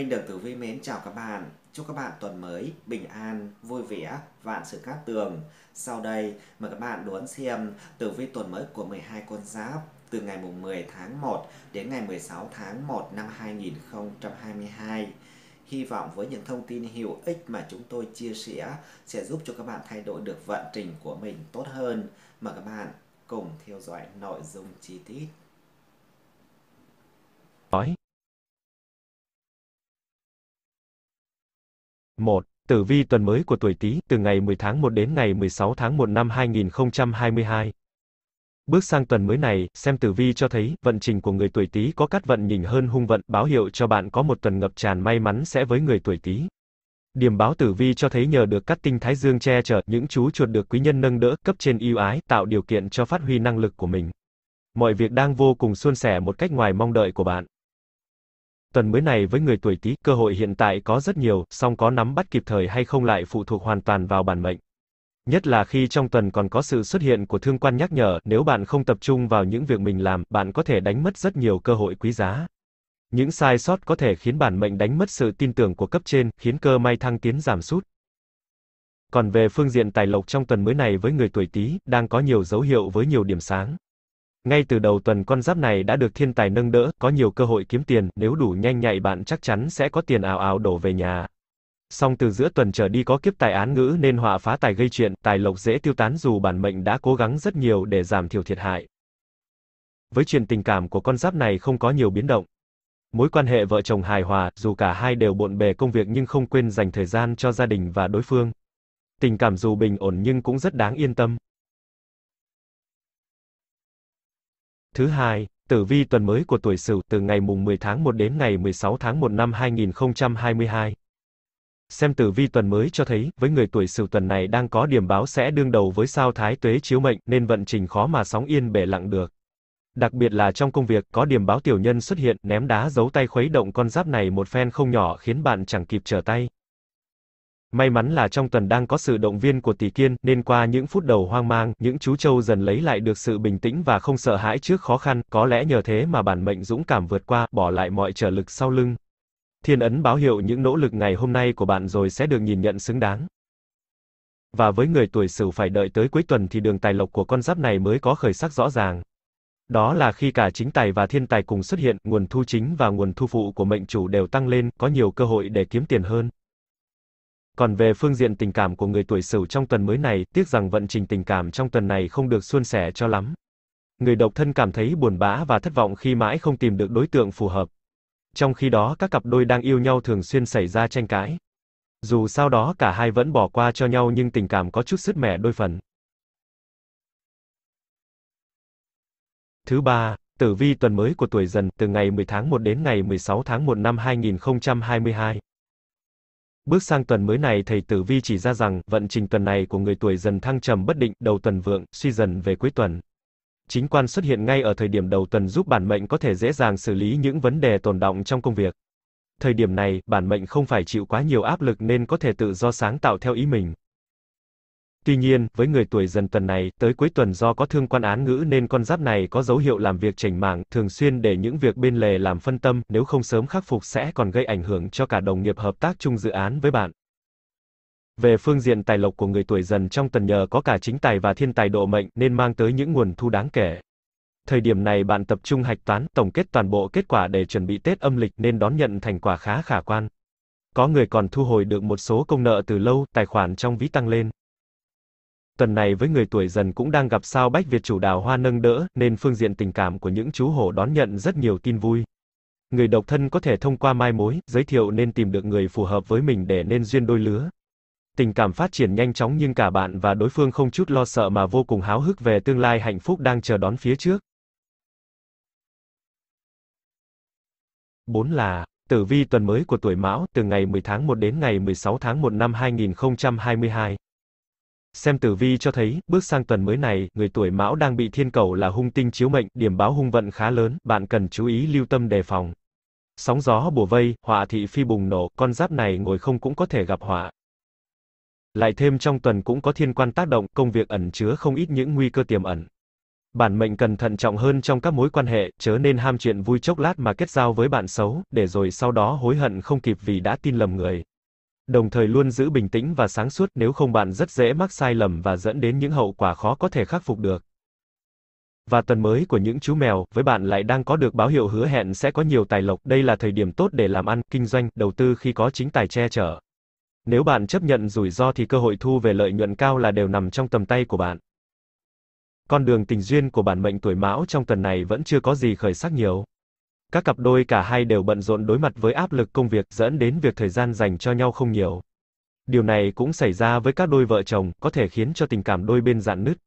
Minh Đường Tử Vi mến chào các bạn. Chúc các bạn tuần mới bình an, vui vẻ, vạn sự cát tường. Sau đây, mời các bạn đón xem tử vi tuần mới của 12 con giáp từ ngày mùng 10 tháng 1 đến ngày 16 tháng 1 năm 2022. Hy vọng với những thông tin hữu ích mà chúng tôi chia sẻ sẽ giúp cho các bạn thay đổi được vận trình của mình tốt hơn. Mời các bạn cùng theo dõi nội dung chi tiết. 1. Tử vi tuần mới của tuổi Tý, từ ngày 10 tháng 1 đến ngày 16 tháng 1 năm 2022. Bước sang tuần mới này, xem tử vi cho thấy, vận trình của người tuổi Tý có cát vận nhìn hơn hung vận, báo hiệu cho bạn có một tuần ngập tràn may mắn sẽ với người tuổi Tý. Điểm báo tử vi cho thấy nhờ được các tinh thái dương che chở, những chú chuột được quý nhân nâng đỡ, cấp trên ưu ái, tạo điều kiện cho phát huy năng lực của mình. Mọi việc đang vô cùng suôn sẻ một cách ngoài mong đợi của bạn. Tuần mới này với người tuổi Tý, cơ hội hiện tại có rất nhiều, song có nắm bắt kịp thời hay không lại phụ thuộc hoàn toàn vào bản mệnh. Nhất là khi trong tuần còn có sự xuất hiện của thương quan nhắc nhở, nếu bạn không tập trung vào những việc mình làm, bạn có thể đánh mất rất nhiều cơ hội quý giá. Những sai sót có thể khiến bản mệnh đánh mất sự tin tưởng của cấp trên, khiến cơ may thăng tiến giảm sút. Còn về phương diện tài lộc trong tuần mới này với người tuổi Tý, đang có nhiều dấu hiệu với nhiều điểm sáng. Ngay từ đầu tuần con giáp này đã được thiên tài nâng đỡ, có nhiều cơ hội kiếm tiền, nếu đủ nhanh nhạy bạn chắc chắn sẽ có tiền ào ào đổ về nhà. Song từ giữa tuần trở đi có kiếp tài án ngữ nên họa phá tài gây chuyện, tài lộc dễ tiêu tán dù bản mệnh đã cố gắng rất nhiều để giảm thiểu thiệt hại. Với chuyện tình cảm của con giáp này không có nhiều biến động. Mối quan hệ vợ chồng hài hòa, dù cả hai đều bộn bề công việc nhưng không quên dành thời gian cho gia đình và đối phương. Tình cảm dù bình ổn nhưng cũng rất đáng yên tâm. Thứ hai, tử vi tuần mới của tuổi Sửu từ ngày mùng 10 tháng 1 đến ngày 16 tháng 1 năm 2022. Xem tử vi tuần mới cho thấy, với người tuổi Sửu tuần này đang có điểm báo sẽ đương đầu với sao thái tuế chiếu mệnh, nên vận trình khó mà sóng yên bể lặng được. Đặc biệt là trong công việc, có điểm báo tiểu nhân xuất hiện, ném đá giấu tay khuấy động con giáp này một phen không nhỏ khiến bạn chẳng kịp trở tay. May mắn là trong tuần đang có sự động viên của Tỷ Kiên, nên qua những phút đầu hoang mang, những chú trâu dần lấy lại được sự bình tĩnh và không sợ hãi trước khó khăn, có lẽ nhờ thế mà bản mệnh dũng cảm vượt qua, bỏ lại mọi trở lực sau lưng. Thiên ấn báo hiệu những nỗ lực ngày hôm nay của bạn rồi sẽ được nhìn nhận xứng đáng. Và với người tuổi Sửu phải đợi tới cuối tuần thì đường tài lộc của con giáp này mới có khởi sắc rõ ràng. Đó là khi cả chính tài và thiên tài cùng xuất hiện, nguồn thu chính và nguồn thu phụ của mệnh chủ đều tăng lên, có nhiều cơ hội để kiếm tiền hơn. Còn về phương diện tình cảm của người tuổi Sửu trong tuần mới này, tiếc rằng vận trình tình cảm trong tuần này không được suôn sẻ cho lắm. Người độc thân cảm thấy buồn bã và thất vọng khi mãi không tìm được đối tượng phù hợp. Trong khi đó các cặp đôi đang yêu nhau thường xuyên xảy ra tranh cãi. Dù sau đó cả hai vẫn bỏ qua cho nhau nhưng tình cảm có chút sứt mẻ đôi phần. Thứ ba, tử vi tuần mới của tuổi dần từ ngày 10 tháng 1 đến ngày 16 tháng 1 năm 2022. Bước sang tuần mới này thầy Tử Vi chỉ ra rằng, vận trình tuần này của người tuổi dần thăng trầm bất định, đầu tuần vượng, suy dần về cuối tuần. Chính quan xuất hiện ngay ở thời điểm đầu tuần giúp bản mệnh có thể dễ dàng xử lý những vấn đề tồn động trong công việc. Thời điểm này, bản mệnh không phải chịu quá nhiều áp lực nên có thể tự do sáng tạo theo ý mình. Tuy nhiên, với người tuổi dần tuần này, tới cuối tuần do có thương quan án ngữ nên con giáp này có dấu hiệu làm việc chỉnh mạng, thường xuyên để những việc bên lề làm phân tâm, nếu không sớm khắc phục sẽ còn gây ảnh hưởng cho cả đồng nghiệp hợp tác chung dự án với bạn. Về phương diện tài lộc của người tuổi dần trong tuần nhờ có cả chính tài và thiên tài độ mệnh nên mang tới những nguồn thu đáng kể. Thời điểm này bạn tập trung hạch toán, tổng kết toàn bộ kết quả để chuẩn bị Tết âm lịch nên đón nhận thành quả khá khả quan. Có người còn thu hồi được một số công nợ từ lâu, tài khoản trong ví tăng lên tuần này với người tuổi dần cũng đang gặp sao Bách Việt chủ đào hoa nâng đỡ, nên phương diện tình cảm của những chú hổ đón nhận rất nhiều tin vui. Người độc thân có thể thông qua mai mối, giới thiệu nên tìm được người phù hợp với mình để nên duyên đôi lứa. Tình cảm phát triển nhanh chóng nhưng cả bạn và đối phương không chút lo sợ mà vô cùng háo hức về tương lai hạnh phúc đang chờ đón phía trước. 4 là Tử vi tuần mới của tuổi Mão từ ngày 10 tháng 1 đến ngày 16 tháng 1 năm 2022. Xem tử vi cho thấy, bước sang tuần mới này, người tuổi Mão đang bị thiên cầu là hung tinh chiếu mệnh, điểm báo hung vận khá lớn, bạn cần chú ý lưu tâm đề phòng. Sóng gió bùa vây, họa thị phi bùng nổ, con giáp này ngồi không cũng có thể gặp họa. Lại thêm trong tuần cũng có thiên quan tác động, công việc ẩn chứa không ít những nguy cơ tiềm ẩn. Bản mệnh cần thận trọng hơn trong các mối quan hệ, chớ nên ham chuyện vui chốc lát mà kết giao với bạn xấu, để rồi sau đó hối hận không kịp vì đã tin lầm người. Đồng thời luôn giữ bình tĩnh và sáng suốt nếu không bạn rất dễ mắc sai lầm và dẫn đến những hậu quả khó có thể khắc phục được. Và tuần mới của những chú mèo, với bạn lại đang có được báo hiệu hứa hẹn sẽ có nhiều tài lộc, đây là thời điểm tốt để làm ăn, kinh doanh, đầu tư khi có chính tài che chở. Nếu bạn chấp nhận rủi ro thì cơ hội thu về lợi nhuận cao là đều nằm trong tầm tay của bạn. Con đường tình duyên của bản mệnh tuổi Mão trong tuần này vẫn chưa có gì khởi sắc nhiều. Các cặp đôi cả hai đều bận rộn đối mặt với áp lực công việc dẫn đến việc thời gian dành cho nhau không nhiều. Điều này cũng xảy ra với các đôi vợ chồng, có thể khiến cho tình cảm đôi bên dạn nứt.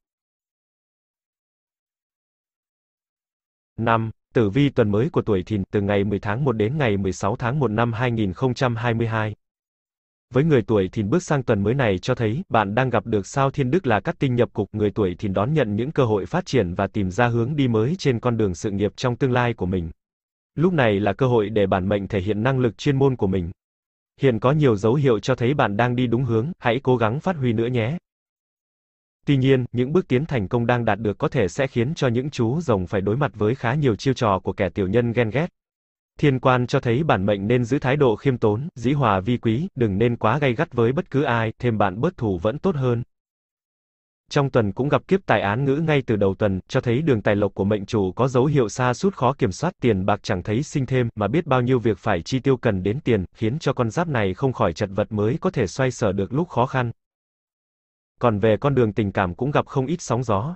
5. Tử vi tuần mới của tuổi Thìn từ ngày 10 tháng 1 đến ngày 16 tháng 1 năm 2022. Với người tuổi Thìn bước sang tuần mới này cho thấy, bạn đang gặp được sao Thiên Đức là cát tinh nhập cục, người tuổi Thìn đón nhận những cơ hội phát triển và tìm ra hướng đi mới trên con đường sự nghiệp trong tương lai của mình lúc này là cơ hội để bản mệnh thể hiện năng lực chuyên môn của mình. Hiện có nhiều dấu hiệu cho thấy bạn đang đi đúng hướng, hãy cố gắng phát huy nữa nhé. Tuy nhiên, những bước tiến thành công đang đạt được có thể sẽ khiến cho những chú rồng phải đối mặt với khá nhiều chiêu trò của kẻ tiểu nhân ghen ghét. Thiên quan cho thấy bản mệnh nên giữ thái độ khiêm tốn, dĩ hòa vi quý, đừng nên quá gay gắt với bất cứ ai, thêm bạn bớt thủ vẫn tốt hơn trong tuần cũng gặp kiếp tài án ngữ ngay từ đầu tuần, cho thấy đường tài lộc của mệnh chủ có dấu hiệu xa sút khó kiểm soát, tiền bạc chẳng thấy sinh thêm, mà biết bao nhiêu việc phải chi tiêu cần đến tiền, khiến cho con giáp này không khỏi chật vật mới có thể xoay sở được lúc khó khăn. Còn về con đường tình cảm cũng gặp không ít sóng gió.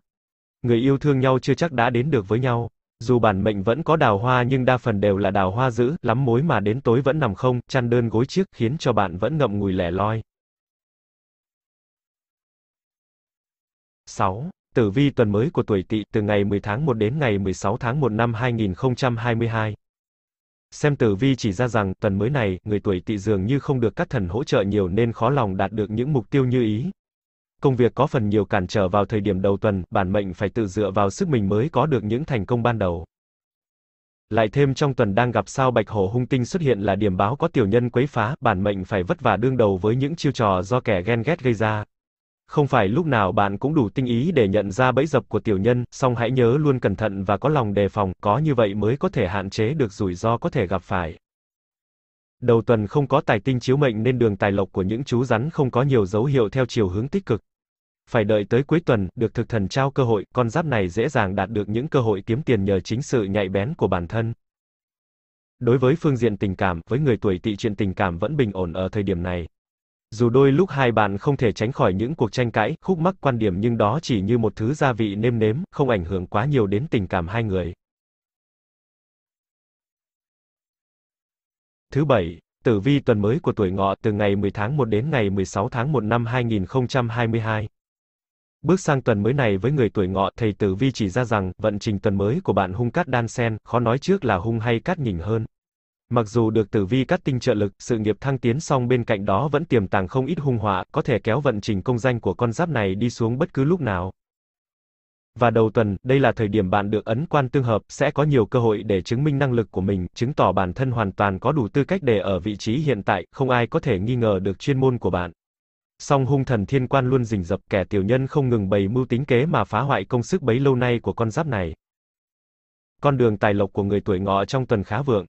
Người yêu thương nhau chưa chắc đã đến được với nhau. Dù bản mệnh vẫn có đào hoa nhưng đa phần đều là đào hoa dữ, lắm mối mà đến tối vẫn nằm không, chăn đơn gối chiếc khiến cho bạn vẫn ngậm ngùi lẻ loi. 6. Tử vi tuần mới của tuổi Tỵ từ ngày 10 tháng 1 đến ngày 16 tháng 1 năm 2022. Xem tử vi chỉ ra rằng, tuần mới này, người tuổi Tỵ dường như không được các thần hỗ trợ nhiều nên khó lòng đạt được những mục tiêu như ý. Công việc có phần nhiều cản trở vào thời điểm đầu tuần, bản mệnh phải tự dựa vào sức mình mới có được những thành công ban đầu. Lại thêm trong tuần đang gặp sao Bạch Hổ hung tinh xuất hiện là điểm báo có tiểu nhân quấy phá, bản mệnh phải vất vả đương đầu với những chiêu trò do kẻ ghen ghét gây ra. Không phải lúc nào bạn cũng đủ tinh ý để nhận ra bẫy dập của tiểu nhân, song hãy nhớ luôn cẩn thận và có lòng đề phòng, có như vậy mới có thể hạn chế được rủi ro có thể gặp phải. Đầu tuần không có tài tinh chiếu mệnh nên đường tài lộc của những chú rắn không có nhiều dấu hiệu theo chiều hướng tích cực. Phải đợi tới cuối tuần, được thực thần trao cơ hội, con giáp này dễ dàng đạt được những cơ hội kiếm tiền nhờ chính sự nhạy bén của bản thân. Đối với phương diện tình cảm, với người tuổi tỵ chuyện tình cảm vẫn bình ổn ở thời điểm này, dù đôi lúc hai bạn không thể tránh khỏi những cuộc tranh cãi, khúc mắc quan điểm nhưng đó chỉ như một thứ gia vị nêm nếm, không ảnh hưởng quá nhiều đến tình cảm hai người. Thứ bảy, tử vi tuần mới của tuổi ngọ từ ngày 10 tháng 1 đến ngày 16 tháng 1 năm 2022. Bước sang tuần mới này với người tuổi ngọ, thầy tử vi chỉ ra rằng, vận trình tuần mới của bạn hung cát đan sen, khó nói trước là hung hay cát nhỉnh hơn. Mặc dù được tử vi cắt tinh trợ lực, sự nghiệp thăng tiến song bên cạnh đó vẫn tiềm tàng không ít hung họa, có thể kéo vận trình công danh của con giáp này đi xuống bất cứ lúc nào. Và đầu tuần, đây là thời điểm bạn được ấn quan tương hợp, sẽ có nhiều cơ hội để chứng minh năng lực của mình, chứng tỏ bản thân hoàn toàn có đủ tư cách để ở vị trí hiện tại, không ai có thể nghi ngờ được chuyên môn của bạn. Song hung thần thiên quan luôn rình rập kẻ tiểu nhân không ngừng bày mưu tính kế mà phá hoại công sức bấy lâu nay của con giáp này. Con đường tài lộc của người tuổi ngọ trong tuần khá vượng.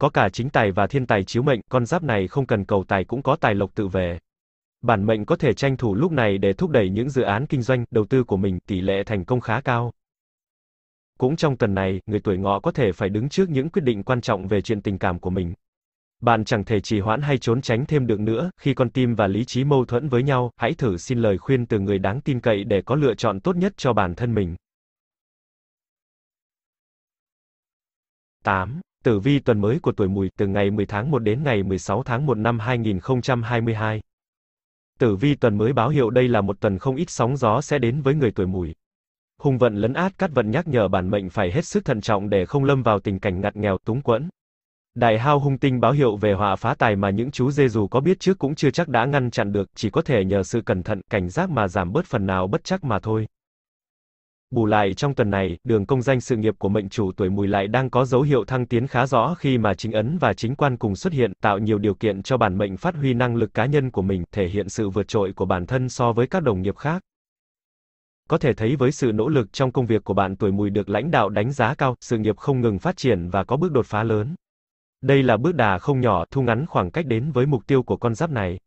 Có cả chính tài và thiên tài chiếu mệnh, con giáp này không cần cầu tài cũng có tài lộc tự về. Bản mệnh có thể tranh thủ lúc này để thúc đẩy những dự án kinh doanh, đầu tư của mình, tỷ lệ thành công khá cao. Cũng trong tuần này, người tuổi ngọ có thể phải đứng trước những quyết định quan trọng về chuyện tình cảm của mình. Bạn chẳng thể trì hoãn hay trốn tránh thêm được nữa, khi con tim và lý trí mâu thuẫn với nhau, hãy thử xin lời khuyên từ người đáng tin cậy để có lựa chọn tốt nhất cho bản thân mình. 8. Tử vi tuần mới của tuổi Mùi từ ngày 10 tháng 1 đến ngày 16 tháng 1 năm 2022. Tử vi tuần mới báo hiệu đây là một tuần không ít sóng gió sẽ đến với người tuổi Mùi. Hùng vận lấn át cát vận nhắc nhở bản mệnh phải hết sức thận trọng để không lâm vào tình cảnh ngặt nghèo túng quẫn. Đại hao hung tinh báo hiệu về họa phá tài mà những chú dê dù có biết trước cũng chưa chắc đã ngăn chặn được, chỉ có thể nhờ sự cẩn thận, cảnh giác mà giảm bớt phần nào bất chắc mà thôi. Bù lại trong tuần này, đường công danh sự nghiệp của mệnh chủ tuổi mùi lại đang có dấu hiệu thăng tiến khá rõ khi mà chính ấn và chính quan cùng xuất hiện, tạo nhiều điều kiện cho bản mệnh phát huy năng lực cá nhân của mình, thể hiện sự vượt trội của bản thân so với các đồng nghiệp khác. Có thể thấy với sự nỗ lực trong công việc của bạn tuổi mùi được lãnh đạo đánh giá cao, sự nghiệp không ngừng phát triển và có bước đột phá lớn. Đây là bước đà không nhỏ thu ngắn khoảng cách đến với mục tiêu của con giáp này.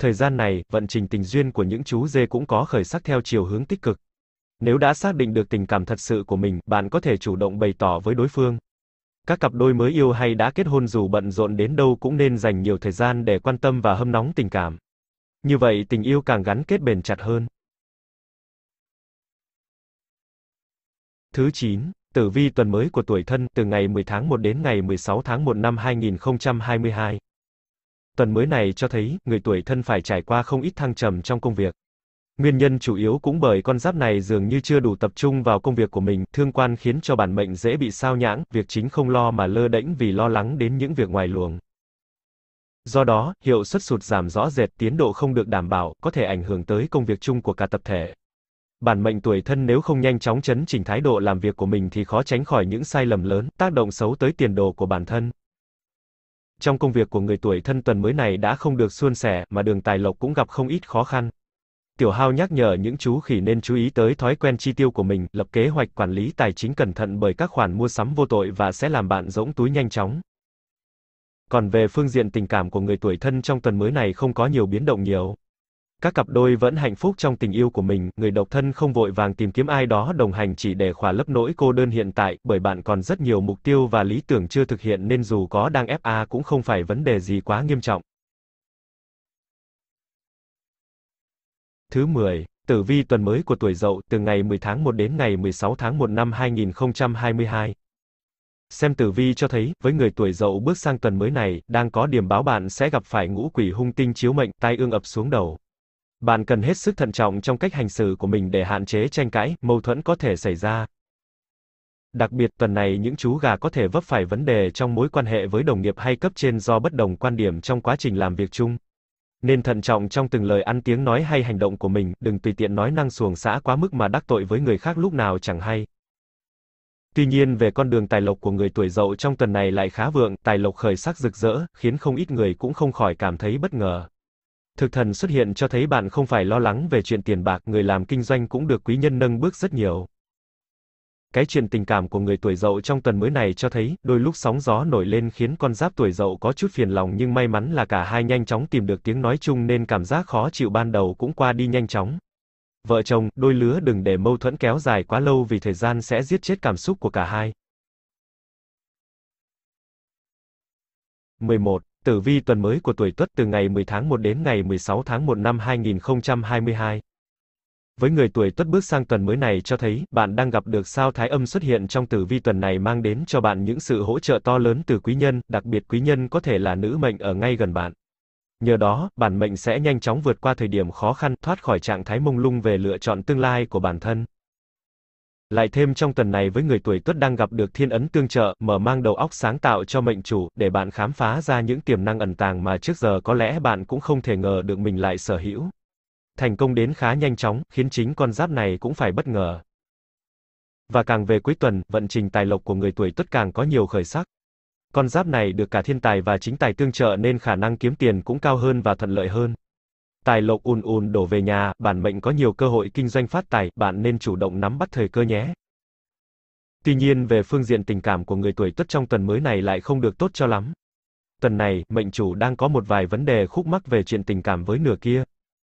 Thời gian này, vận trình tình duyên của những chú dê cũng có khởi sắc theo chiều hướng tích cực. Nếu đã xác định được tình cảm thật sự của mình, bạn có thể chủ động bày tỏ với đối phương. Các cặp đôi mới yêu hay đã kết hôn dù bận rộn đến đâu cũng nên dành nhiều thời gian để quan tâm và hâm nóng tình cảm. Như vậy tình yêu càng gắn kết bền chặt hơn. Thứ 9, tử vi tuần mới của tuổi thân từ ngày 10 tháng 1 đến ngày 16 tháng 1 năm 2022. Tuần mới này cho thấy, người tuổi thân phải trải qua không ít thăng trầm trong công việc. Nguyên nhân chủ yếu cũng bởi con giáp này dường như chưa đủ tập trung vào công việc của mình, thương quan khiến cho bản mệnh dễ bị sao nhãng, việc chính không lo mà lơ đễnh vì lo lắng đến những việc ngoài luồng. Do đó, hiệu suất sụt giảm rõ rệt, tiến độ không được đảm bảo, có thể ảnh hưởng tới công việc chung của cả tập thể. Bản mệnh tuổi thân nếu không nhanh chóng chấn chỉnh thái độ làm việc của mình thì khó tránh khỏi những sai lầm lớn, tác động xấu tới tiền đồ của bản thân. Trong công việc của người tuổi thân tuần mới này đã không được suôn sẻ, mà đường tài lộc cũng gặp không ít khó khăn. Tiểu Hao nhắc nhở những chú khỉ nên chú ý tới thói quen chi tiêu của mình, lập kế hoạch quản lý tài chính cẩn thận bởi các khoản mua sắm vô tội và sẽ làm bạn rỗng túi nhanh chóng. Còn về phương diện tình cảm của người tuổi thân trong tuần mới này không có nhiều biến động nhiều. Các cặp đôi vẫn hạnh phúc trong tình yêu của mình, người độc thân không vội vàng tìm kiếm ai đó đồng hành chỉ để khỏa lấp nỗi cô đơn hiện tại, bởi bạn còn rất nhiều mục tiêu và lý tưởng chưa thực hiện nên dù có đang FA cũng không phải vấn đề gì quá nghiêm trọng. Thứ 10, Tử vi tuần mới của tuổi Dậu từ ngày 10 tháng 1 đến ngày 16 tháng 1 năm 2022. Xem tử vi cho thấy, với người tuổi Dậu bước sang tuần mới này, đang có điểm báo bạn sẽ gặp phải ngũ quỷ hung tinh chiếu mệnh, tai ương ập xuống đầu. Bạn cần hết sức thận trọng trong cách hành xử của mình để hạn chế tranh cãi, mâu thuẫn có thể xảy ra. Đặc biệt tuần này những chú gà có thể vấp phải vấn đề trong mối quan hệ với đồng nghiệp hay cấp trên do bất đồng quan điểm trong quá trình làm việc chung nên thận trọng trong từng lời ăn tiếng nói hay hành động của mình, đừng tùy tiện nói năng xuồng xã quá mức mà đắc tội với người khác lúc nào chẳng hay. Tuy nhiên về con đường tài lộc của người tuổi dậu trong tuần này lại khá vượng, tài lộc khởi sắc rực rỡ, khiến không ít người cũng không khỏi cảm thấy bất ngờ. Thực thần xuất hiện cho thấy bạn không phải lo lắng về chuyện tiền bạc, người làm kinh doanh cũng được quý nhân nâng bước rất nhiều. Cái chuyện tình cảm của người tuổi dậu trong tuần mới này cho thấy, đôi lúc sóng gió nổi lên khiến con giáp tuổi dậu có chút phiền lòng nhưng may mắn là cả hai nhanh chóng tìm được tiếng nói chung nên cảm giác khó chịu ban đầu cũng qua đi nhanh chóng. Vợ chồng, đôi lứa đừng để mâu thuẫn kéo dài quá lâu vì thời gian sẽ giết chết cảm xúc của cả hai. 11. Tử vi tuần mới của tuổi Tuất từ ngày 10 tháng 1 đến ngày 16 tháng 1 năm 2022. Với người tuổi tuất bước sang tuần mới này cho thấy, bạn đang gặp được sao thái âm xuất hiện trong tử vi tuần này mang đến cho bạn những sự hỗ trợ to lớn từ quý nhân, đặc biệt quý nhân có thể là nữ mệnh ở ngay gần bạn. Nhờ đó, bản mệnh sẽ nhanh chóng vượt qua thời điểm khó khăn, thoát khỏi trạng thái mông lung về lựa chọn tương lai của bản thân. Lại thêm trong tuần này với người tuổi tuất đang gặp được thiên ấn tương trợ, mở mang đầu óc sáng tạo cho mệnh chủ, để bạn khám phá ra những tiềm năng ẩn tàng mà trước giờ có lẽ bạn cũng không thể ngờ được mình lại sở hữu. Thành công đến khá nhanh chóng, khiến chính con giáp này cũng phải bất ngờ. Và càng về cuối tuần, vận trình tài lộc của người tuổi tuất càng có nhiều khởi sắc. Con giáp này được cả thiên tài và chính tài tương trợ nên khả năng kiếm tiền cũng cao hơn và thuận lợi hơn. Tài lộc ùn ùn đổ về nhà, bản mệnh có nhiều cơ hội kinh doanh phát tài, bạn nên chủ động nắm bắt thời cơ nhé. Tuy nhiên về phương diện tình cảm của người tuổi tuất trong tuần mới này lại không được tốt cho lắm. Tuần này, mệnh chủ đang có một vài vấn đề khúc mắc về chuyện tình cảm với nửa kia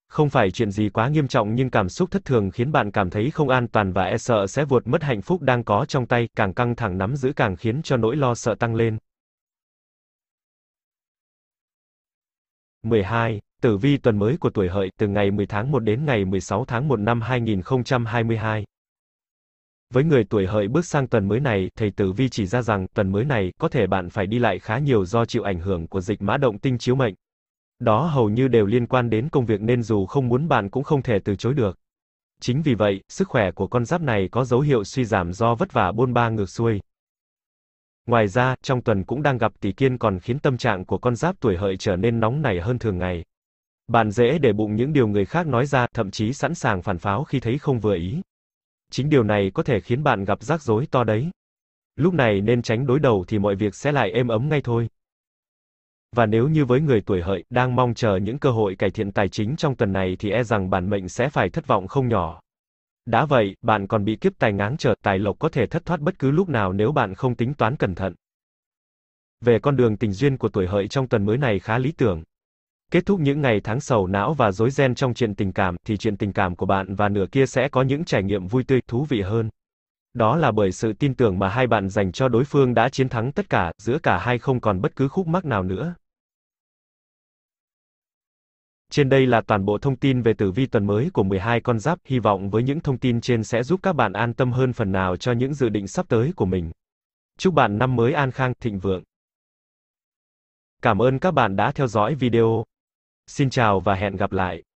không phải chuyện gì quá nghiêm trọng nhưng cảm xúc thất thường khiến bạn cảm thấy không an toàn và e sợ sẽ vượt mất hạnh phúc đang có trong tay, càng căng thẳng nắm giữ càng khiến cho nỗi lo sợ tăng lên. 12. Tử vi tuần mới của tuổi hợi từ ngày 10 tháng 1 đến ngày 16 tháng 1 năm 2022. Với người tuổi hợi bước sang tuần mới này, thầy Tử Vi chỉ ra rằng tuần mới này có thể bạn phải đi lại khá nhiều do chịu ảnh hưởng của dịch mã động tinh chiếu mệnh. Đó hầu như đều liên quan đến công việc nên dù không muốn bạn cũng không thể từ chối được. Chính vì vậy, sức khỏe của con giáp này có dấu hiệu suy giảm do vất vả bôn ba ngược xuôi. Ngoài ra, trong tuần cũng đang gặp tỷ kiên còn khiến tâm trạng của con giáp tuổi hợi trở nên nóng nảy hơn thường ngày. Bạn dễ để bụng những điều người khác nói ra, thậm chí sẵn sàng phản pháo khi thấy không vừa ý. Chính điều này có thể khiến bạn gặp rắc rối to đấy. Lúc này nên tránh đối đầu thì mọi việc sẽ lại êm ấm ngay thôi và nếu như với người tuổi hợi đang mong chờ những cơ hội cải thiện tài chính trong tuần này thì e rằng bản mệnh sẽ phải thất vọng không nhỏ. Đã vậy, bạn còn bị kiếp tài ngáng trở, tài lộc có thể thất thoát bất cứ lúc nào nếu bạn không tính toán cẩn thận. Về con đường tình duyên của tuổi hợi trong tuần mới này khá lý tưởng. Kết thúc những ngày tháng sầu não và rối ren trong chuyện tình cảm, thì chuyện tình cảm của bạn và nửa kia sẽ có những trải nghiệm vui tươi, thú vị hơn. Đó là bởi sự tin tưởng mà hai bạn dành cho đối phương đã chiến thắng tất cả, giữa cả hai không còn bất cứ khúc mắc nào nữa. Trên đây là toàn bộ thông tin về tử vi tuần mới của 12 con giáp, hy vọng với những thông tin trên sẽ giúp các bạn an tâm hơn phần nào cho những dự định sắp tới của mình. Chúc bạn năm mới an khang, thịnh vượng. Cảm ơn các bạn đã theo dõi video. Xin chào và hẹn gặp lại.